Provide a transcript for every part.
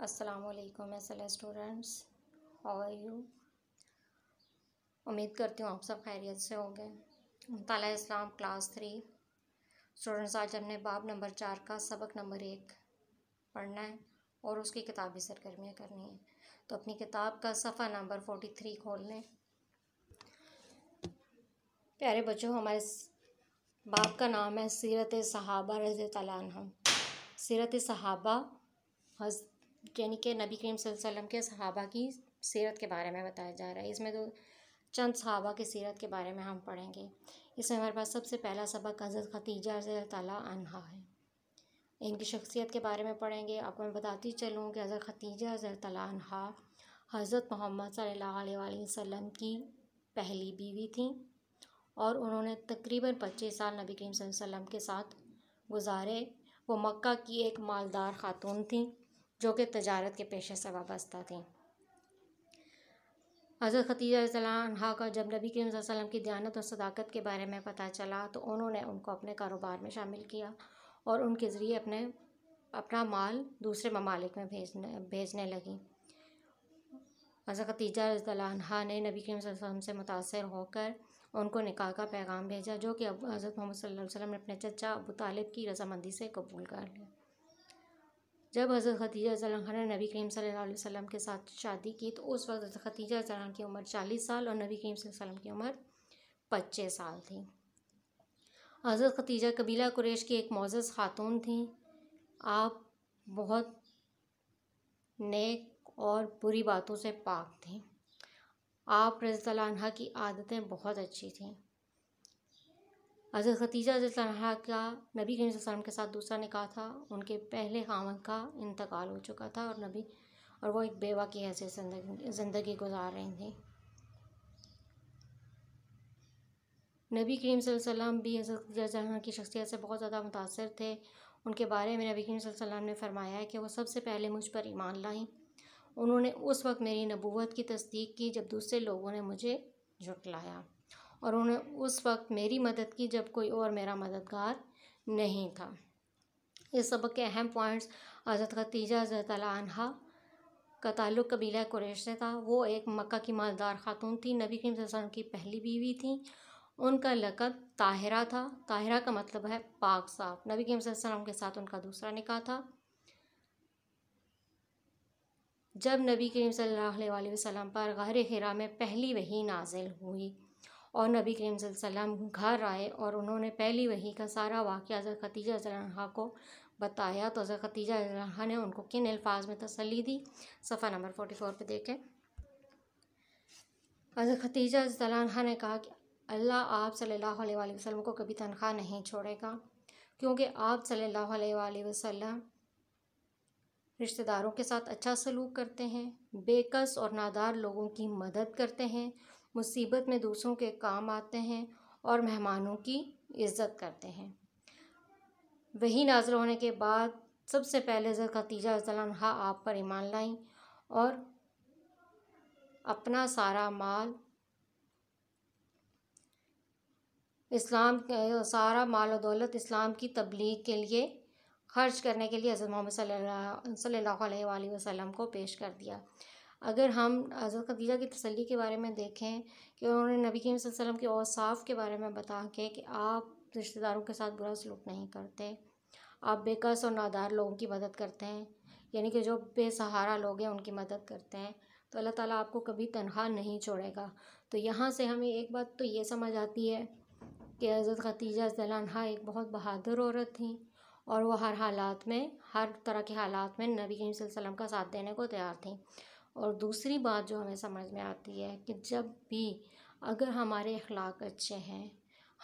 असलकम एस students how are you उम्मीद करती हूँ आप सब खैरियत से होंगे मुताला इस्लाम क्लास थ्री स्टूडेंट्स आज हमने बाब नंबर चार का सबक नंबर एक पढ़ना है और उसकी किताबी सरगर्मियाँ करनी है तो अपनी किताब का सफ़ा नंबर फोर्टी थ्री खोल लें प्यारे बच्चों हमारे बाप का नाम है सीरत सहाबा रज़ी तला सीरत सहाबा हज यानी कि नबी करीम वसल्लम के सहाबा की सीरत के बारे में बताया जा रहा है इसमें दो तो चंद सहाबा की सीरत के बारे में हम पढ़ेंगे इसमें हमारे पास सबसे पहला सबक हज़रत खतीजा तहा है इनकी शख्सियत के बारे में पढ़ेंगे आपको मैं बताती चलूँ कि हज़रत खतीजा तहा हज़रत मोहम्मद वसल्लम की पहली बीवी थी और उन्होंने तकरीबन पच्चीस साल नबी करीम वसल्लम के साथ गुजारे वो मक्का की एक मालदार खातून थी जो कि तजारत के पेशे से वाबस्ता थीं हज़रत खतीजा का जब नबी करीम वसल्लम की दयानत और सदाकत के बारे में पता चला तो उन्होंने उनको अपने कारोबार में शामिल किया और उनके ज़रिए अपने अपना माल दूसरे ममालिक में भेजने भेजने लगी हज़र खतीजा रज़ा ने नबी करीम वसल्लम से मुतासर होकर उनको निकाह का पैगाम भेजा जो कि अब हज़रत मोहम्मद वसल्लम ने अपने चचा अबू तालिब की रजामंदी से कबूल कर लिया जब हज़रत खतीजा जलान ने नबी करीम सल्लल्लाहु अलैहि वसल्लम के साथ शादी की तो उस वक्त खतीजा जलान की उम्र चालीस साल और नबी करीम वसल्लम की उम्र पच्चीस साल थी हज़रत खतीजा कबीला कुरेश की एक मोज़ ख़ातून थी आप बहुत नेक और बुरी बातों से पाक थी आप रज़ी की आदतें बहुत अच्छी थीं अज़र खतीजा तरह का नबी करीम के साथ दूसरा निकाह था उनके पहले खामन का इंतकाल हो चुका था और नबी और वो एक बेवा की हैसियत ज़िंदगी ज़िंदगी गुजार रही थी नबी करीम सल्लम भी हज़रत जहाँ की शख्सियत से बहुत ज़्यादा मुतासर थे उनके बारे में नबी करीम सल्लम ने फरमाया है कि वो सबसे पहले मुझ पर ईमान लाई उन्होंने उस वक्त मेरी नबूत की तस्दीक की जब दूसरे लोगों ने मुझे झुटलाया और उन्हें उस वक्त मेरी मदद की जब कोई और मेरा मददगार नहीं था इस सबक के अहम पॉइंट्स हज़रत खतीजा जतला का ताल्लुक कबीला कुरेश से था वो एक मक्का की मालदार खातून थी नबी करीम वसल्लम की पहली बीवी थी उनका लकब ताहिरा था ताहिरा का मतलब है पाक साफ नबी करीम वसल्लम के साथ उनका दूसरा निकाह था जब नबी करीम सल्लल्लाहु अलैहि वसल्लम पर गहर हिरा में पहली वही नाजिल हुई और नबी करीम सल्लम घर आए और उन्होंने पहली वही का सारा वाक्य हज़रत खतीजा जरा को बताया तो हज़रत खतीजा जरा ने उनको किन अल्फाज में तसली दी सफ़ा नंबर फोटी फोर पर देखें हज़रत खतीजा जरहा ने कहा कि अल्लाह आप सल्लल्लाहु वसलम को कभी तनख्वाह नहीं छोड़ेगा क्योंकि आप सल्लल्लाहु वसलम रिश्तेदारों के साथ अच्छा सलूक करते हैं बेकस और नादार लोगों की मदद करते हैं मुसीबत में दूसरों के काम आते हैं और मेहमानों की इज़्ज़त करते हैं वही नाज़र होने के बाद सबसे पहले ज़रख़तीजा हा आप पर ईमान लाई और अपना सारा माल इस्लाम सारा माल और दौलत इस्लाम की तबलीग के लिए खर्च करने के लिए हज़रत मोहम्मद सल्लल्लाहु अलैहि वसल्लम को पेश कर दिया अगर हम हज़रत खदीजा की तसली के बारे में देखें कि उन्होंने नबी करीम वसल्लम के औसाफ के बारे में बता के कि आप रिश्तेदारों के साथ बुरा सलूक नहीं करते आप बेकस और नादार लोगों की मदद करते हैं यानी कि जो बेसहारा लोग हैं उनकी मदद करते हैं तो अल्लाह ताला आपको कभी तनहा नहीं छोड़ेगा तो यहाँ से हमें एक बात तो ये समझ आती है कि हज़रत खतीजा जलानहा एक बहुत बहादुर औरत थी और वो हर हालात में हर तरह के हालात में नबी करीम वसल्लम का साथ देने को तैयार थी और दूसरी बात जो हमें समझ में आती है कि जब भी अगर हमारे अखलाक अच्छे हैं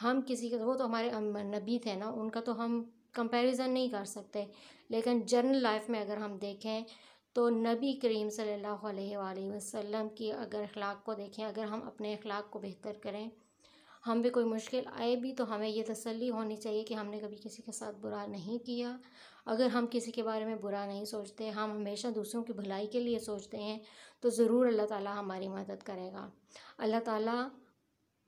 हम किसी के वो तो हमारे नबी थे ना उनका तो हम कंपैरिजन नहीं कर सकते लेकिन जनरल लाइफ में अगर हम देखें तो नबी करीम सल्लल्लाहु अलैहि वसल्लम की अगर अखलाक को देखें अगर हम अपने अखलाक को बेहतर करें हम भी कोई मुश्किल आए भी तो हमें ये तसल्ली होनी चाहिए कि हमने कभी किसी के साथ बुरा नहीं किया अगर हम किसी के बारे में बुरा नहीं सोचते हम हमेशा दूसरों की भलाई के लिए सोचते हैं तो ज़रूर अल्लाह ताला हमारी मदद करेगा अल्लाह ताला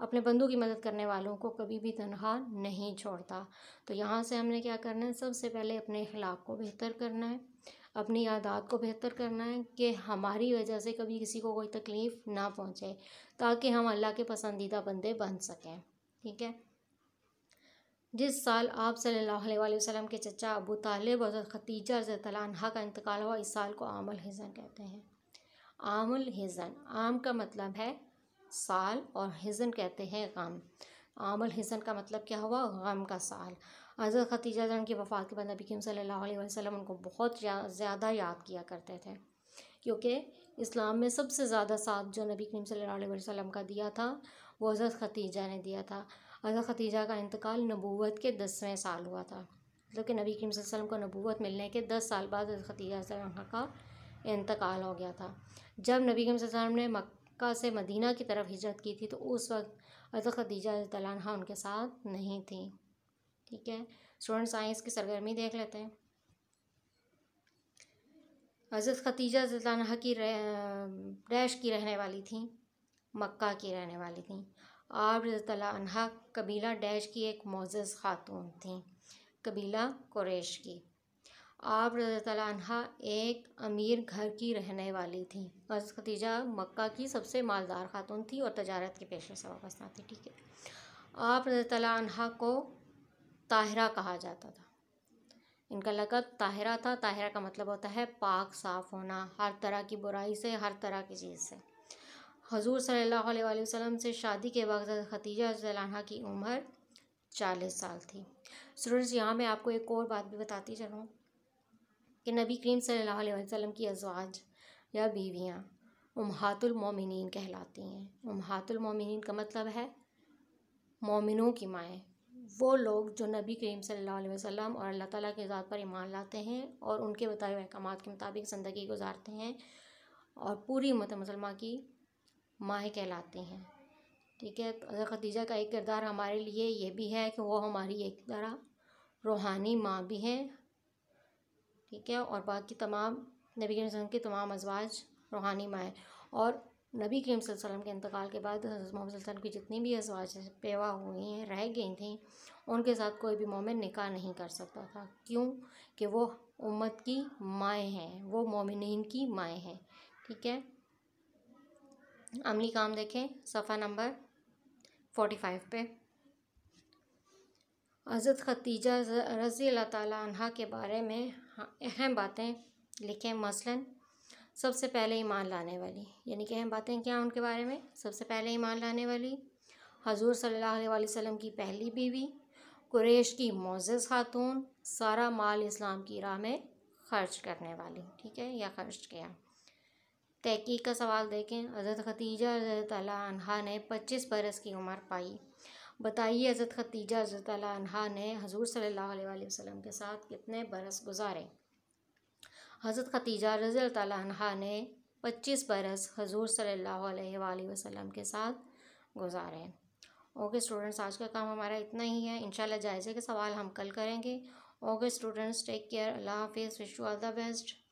अपने बंदों की मदद करने वालों को कभी भी तनखा नहीं छोड़ता तो यहाँ से हमने क्या करना है सबसे पहले अपने अखलाक को बेहतर करना है अपनी आदात को बेहतर करना है कि हमारी वजह से कभी किसी को कोई तकलीफ़ ना पहुंचे ताकि हम अल्लाह के पसंदीदा बंदे बन सकें ठीक है जिस साल आप सल्लल्लाहु अलैहि वसल्लम के चचा अबू तालिब और खतीजा रज़तला का इंतकाल हुआ इस साल को आमल हिजन कहते हैं आमल हिजन आम का मतलब है साल और हिजन कहते हैं गम आमल हिजन का मतलब क्या हुआ गम का साल हज़रत खतीजा जान की वफ़ात के बाद नबी करीम सल्लल्लाहु अलैहि वसल्लम उनको बहुत ज़्यादा याद किया करते थे क्योंकि इस्लाम में सबसे ज़्यादा साथ जो नबी करीम सल्लल्लाहु अलैहि वसल्लम का दिया था वो हज़रत खतीजा ने दिया था हज़रत खतीजा का इंतकाल नबूवत के दसवें साल हुआ था मतलब कि नबी करीम वसल्लम को नबूवत मिलने के दस साल बाद हज़रत खतीजा का इंतकाल हो गया था जब नबी करीम वसल्लम ने मक्का से मदीना की तरफ हिजरत की थी तो उस वक्त हज़रत खदीजा तला उनके साथ नहीं थी ठीक है स्टूडेंट साइंस की सरगर्मी देख लेते हैं हज़रत खतीजा जतानह की डैश की रहने वाली थी मक्का की रहने वाली थी आप जतानहा कबीला डैश की एक मोज़ ख़ातून थी कबीला कुरैश की आप रजतला एक अमीर घर की रहने वाली थी हज़रत खतीजा मक्का की सबसे मालदार खातून थी और तजारत के पेशे से ना थी ठीक है आप रजतला को ताहिरा कहा जाता था इनका लकब ताहिरा था ताहिरा का मतलब होता है पाक साफ़ होना हर तरह की बुराई से हर तरह की चीज़ से हजूर सल्लल्लाहु अलैहि वसल्लम से शादी के वक्त खतीजा जलाना की उम्र चालीस साल थी स्टूडेंट्स यहाँ मैं आपको एक और बात भी बताती चलूँ कि नबी करीम सल्लल्लाहु अलैहि वसल्लम की अजवाज या बीवियाँ उमहातुलमोमिन कहलाती हैं उमहातुलमोमिन का मतलब है मोमिनों की माएँ वो लोग जो नबी करीम सल्लल्लाहु अलैहि वसल्लम और अल्लाह ताला के ज़ात पर ईमान लाते हैं और उनके बताए हुए अहकाम के मुताबिक ज़िंदगी गुजारते हैं और पूरी उम्मत मुसलमान की माँ कहलाते हैं ठीक है तो खदीजा का एक किरदार हमारे लिए ये भी है कि वो हमारी एक तरह रूहानी माँ भी है ठीक है और बाकी तमाम नबी करीम के तमाम अजवाज रूहानी माएँ और नबी करीम सल्लम के इंतकाल के बाद मोहम्मद की जितनी भी अजवाज पेवा हुई हैं रह गई थी उनके साथ कोई भी मोमिन निकाह नहीं कर सकता था क्यों कि वो उम्मत की माएँ हैं वो मोमिन की माएँ हैं ठीक है अमली काम देखें सफ़ा नंबर फोटी फाइव पे हज़रत खतीजा रज़ी अल्लाह तह के बारे में अहम बातें लिखें मसलन सबसे पहले ईमान लाने वाली यानी कि अहम बातें क्या उनके बारे में सबसे पहले ईमान लाने वाली हजूर सल्लल्लाहु वसम की पहली बीवी कुरेश की मोज़ खातून सारा माल इस्लाम की राह में खर्च करने वाली ठीक है या खर्च किया तहकीक का सवाल देखें हज़रत खतीजा हज़रत अनहा ने पच्चीस बरस की उम्र पाई बताइए हज़रत खतीजा हज़रत अनहा ने हजूर सल्लल्लाहु अलैहि वसल्लम के साथ कितने बरस गुजारे हज़रत खतीजा रज़ी तह ने पच्चीस बरस हजूर सल्लल्लाहु अलैहि वसल्लम के साथ गुजारे ओके स्टूडेंट्स आज का काम हमारा इतना ही है इंशाल्लाह जायज़े के सवाल हम कल करेंगे ओके स्टूडेंट्स टेक केयर अल्लाह हाफिज़ wish you all the best